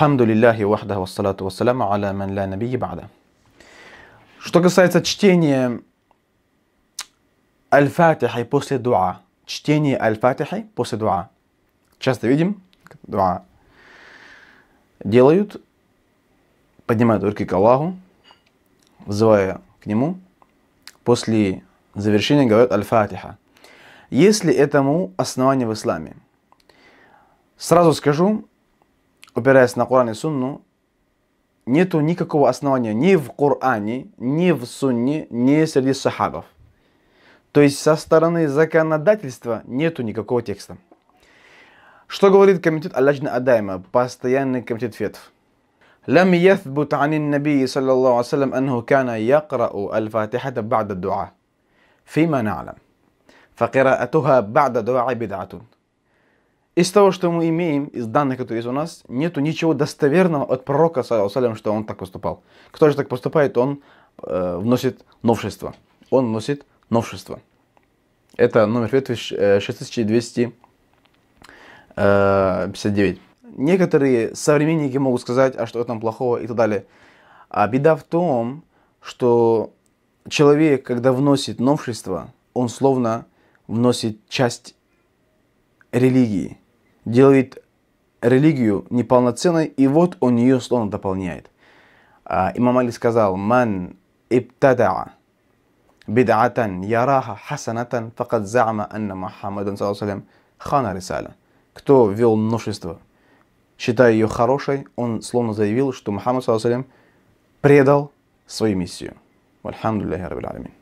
Альхамдулилляхи вахда вассалату вассаляму аля ман ля набии бада. Что касается чтения Аль-Фатихи после дуа. Чтение Аль-Фатихи после дуа. Часто видим, дуа делают, поднимают руки к Аллаху, взывая к Нему, после завершения говорят Аль-Фатиха. ли этому основание в исламе? Сразу скажу, опираясь на Коран и Сунну, нету никакого основания ни в Коране, ни в Сунне, ни среди сахабов. То есть со стороны законодательства нету никакого текста. Что говорит комитет Аллахна Адайма, постоянный комитет фетв? لم يثبت عن النبي صلى الله عليه وسلم أنه كان يقرأ الفاتحة بعد الدعاء فيما نعلم فقراءتها بعد الدعاء بدعة из того, что мы имеем, из данных, которые есть у нас, нету ничего достоверного от пророка, салям, что он так поступал. Кто же так поступает, он э, вносит новшество. Он вносит новшество. Это номер ветви 6259. Э, э, Некоторые современники могут сказать, а что там плохого и так далее. А беда в том, что человек, когда вносит новшество, он словно вносит часть религии, делает религию неполноценной, и вот он ее словно дополняет. А, имам Али сказал, «Ман ибтадаа бид'атан яраха хасанатан факад заама анна Мухаммадан салям хана рисаля». Кто вел множество, считая ее хорошей, он словно заявил, что Мухаммад салям предал свою миссию. Вальхамдуллахи рабил алямин.